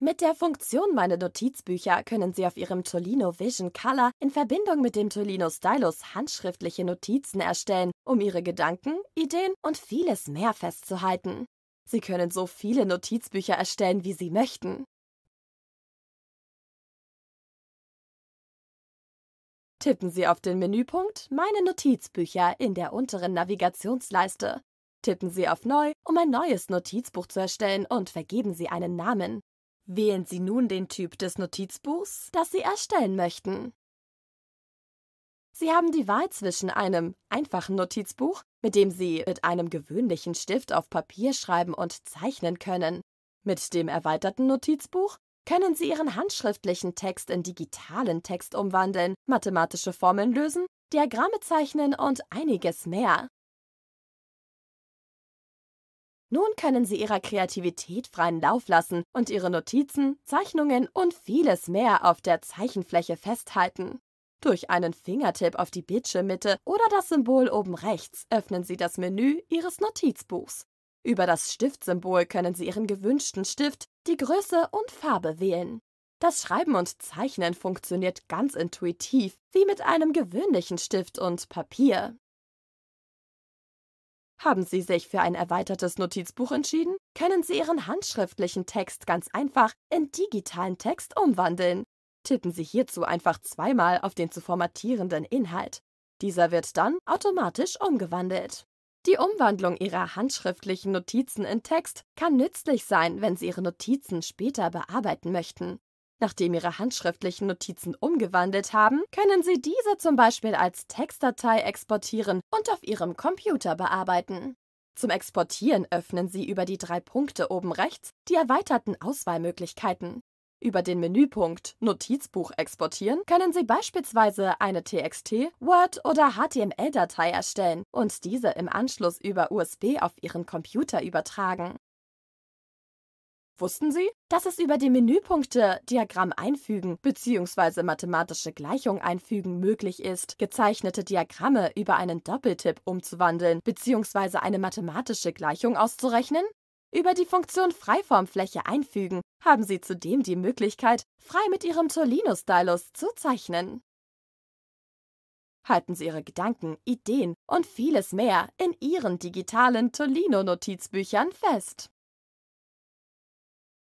Mit der Funktion Meine Notizbücher können Sie auf Ihrem Tolino Vision Color in Verbindung mit dem Tolino Stylus handschriftliche Notizen erstellen, um Ihre Gedanken, Ideen und vieles mehr festzuhalten. Sie können so viele Notizbücher erstellen, wie Sie möchten. Tippen Sie auf den Menüpunkt Meine Notizbücher in der unteren Navigationsleiste. Tippen Sie auf Neu, um ein neues Notizbuch zu erstellen und vergeben Sie einen Namen. Wählen Sie nun den Typ des Notizbuchs, das Sie erstellen möchten. Sie haben die Wahl zwischen einem einfachen Notizbuch, mit dem Sie mit einem gewöhnlichen Stift auf Papier schreiben und zeichnen können. Mit dem erweiterten Notizbuch können Sie Ihren handschriftlichen Text in digitalen Text umwandeln, mathematische Formeln lösen, Diagramme zeichnen und einiges mehr. Nun können Sie Ihrer Kreativität freien Lauf lassen und Ihre Notizen, Zeichnungen und vieles mehr auf der Zeichenfläche festhalten. Durch einen Fingertipp auf die Bildschirmmitte oder das Symbol oben rechts öffnen Sie das Menü Ihres Notizbuchs. Über das Stiftsymbol können Sie Ihren gewünschten Stift, die Größe und Farbe wählen. Das Schreiben und Zeichnen funktioniert ganz intuitiv, wie mit einem gewöhnlichen Stift und Papier. Haben Sie sich für ein erweitertes Notizbuch entschieden? Können Sie Ihren handschriftlichen Text ganz einfach in digitalen Text umwandeln. Tippen Sie hierzu einfach zweimal auf den zu formatierenden Inhalt. Dieser wird dann automatisch umgewandelt. Die Umwandlung Ihrer handschriftlichen Notizen in Text kann nützlich sein, wenn Sie Ihre Notizen später bearbeiten möchten. Nachdem Ihre handschriftlichen Notizen umgewandelt haben, können Sie diese zum Beispiel als Textdatei exportieren und auf Ihrem Computer bearbeiten. Zum Exportieren öffnen Sie über die drei Punkte oben rechts die erweiterten Auswahlmöglichkeiten. Über den Menüpunkt Notizbuch exportieren können Sie beispielsweise eine TXT, Word oder HTML-Datei erstellen und diese im Anschluss über USB auf Ihren Computer übertragen. Wussten Sie, dass es über die Menüpunkte Diagramm einfügen bzw. mathematische Gleichung einfügen möglich ist, gezeichnete Diagramme über einen Doppeltipp umzuwandeln bzw. eine mathematische Gleichung auszurechnen? Über die Funktion Freiformfläche einfügen haben Sie zudem die Möglichkeit, frei mit Ihrem Tolino-Stylus zu zeichnen. Halten Sie Ihre Gedanken, Ideen und vieles mehr in Ihren digitalen Tolino-Notizbüchern fest.